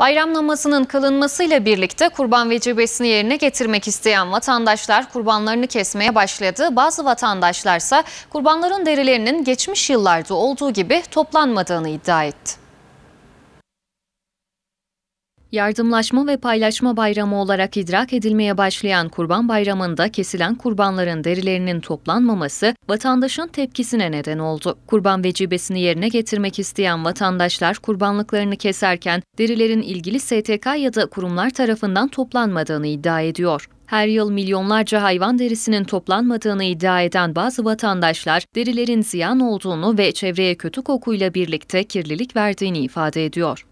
Bayram namazının kılınmasıyla birlikte kurban vecibesini yerine getirmek isteyen vatandaşlar kurbanlarını kesmeye başladı. Bazı vatandaşlarsa kurbanların derilerinin geçmiş yıllarda olduğu gibi toplanmadığını iddia etti. Yardımlaşma ve paylaşma bayramı olarak idrak edilmeye başlayan Kurban Bayramı'nda kesilen kurbanların derilerinin toplanmaması vatandaşın tepkisine neden oldu. Kurban vecibesini yerine getirmek isteyen vatandaşlar kurbanlıklarını keserken derilerin ilgili STK ya da kurumlar tarafından toplanmadığını iddia ediyor. Her yıl milyonlarca hayvan derisinin toplanmadığını iddia eden bazı vatandaşlar derilerin ziyan olduğunu ve çevreye kötü kokuyla birlikte kirlilik verdiğini ifade ediyor.